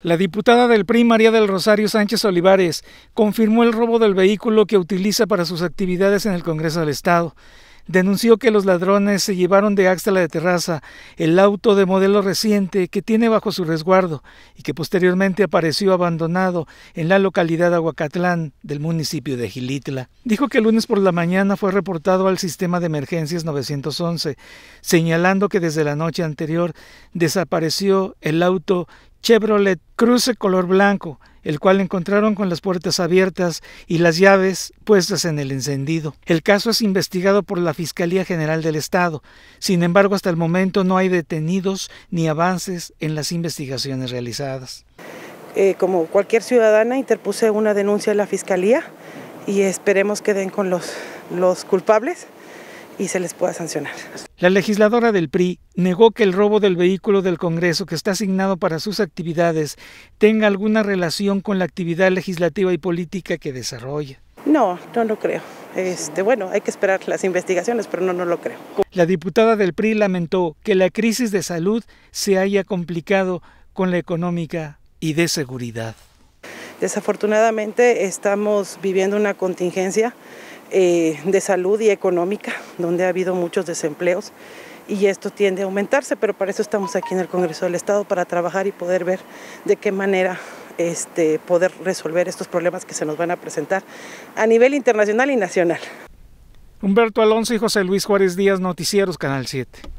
La diputada del PRI María del Rosario Sánchez Olivares confirmó el robo del vehículo que utiliza para sus actividades en el Congreso del Estado. Denunció que los ladrones se llevaron de Áxtala de Terraza el auto de modelo reciente que tiene bajo su resguardo y que posteriormente apareció abandonado en la localidad de Aguacatlán del municipio de Gilitla. Dijo que el lunes por la mañana fue reportado al sistema de emergencias 911, señalando que desde la noche anterior desapareció el auto Chevrolet Cruze color blanco, el cual encontraron con las puertas abiertas y las llaves puestas en el encendido. El caso es investigado por la Fiscalía General del Estado. Sin embargo, hasta el momento no hay detenidos ni avances en las investigaciones realizadas. Eh, como cualquier ciudadana, interpuse una denuncia a la Fiscalía y esperemos que den con los, los culpables y se les pueda sancionar. La legisladora del PRI negó que el robo del vehículo del Congreso que está asignado para sus actividades tenga alguna relación con la actividad legislativa y política que desarrolla. No, no lo creo. Este, bueno, hay que esperar las investigaciones, pero no, no lo creo. La diputada del PRI lamentó que la crisis de salud se haya complicado con la económica y de seguridad. Desafortunadamente estamos viviendo una contingencia eh, de salud y económica, donde ha habido muchos desempleos y esto tiende a aumentarse, pero para eso estamos aquí en el Congreso del Estado, para trabajar y poder ver de qué manera este, poder resolver estos problemas que se nos van a presentar a nivel internacional y nacional. Humberto Alonso y José Luis Juárez Díaz, Noticieros, Canal 7.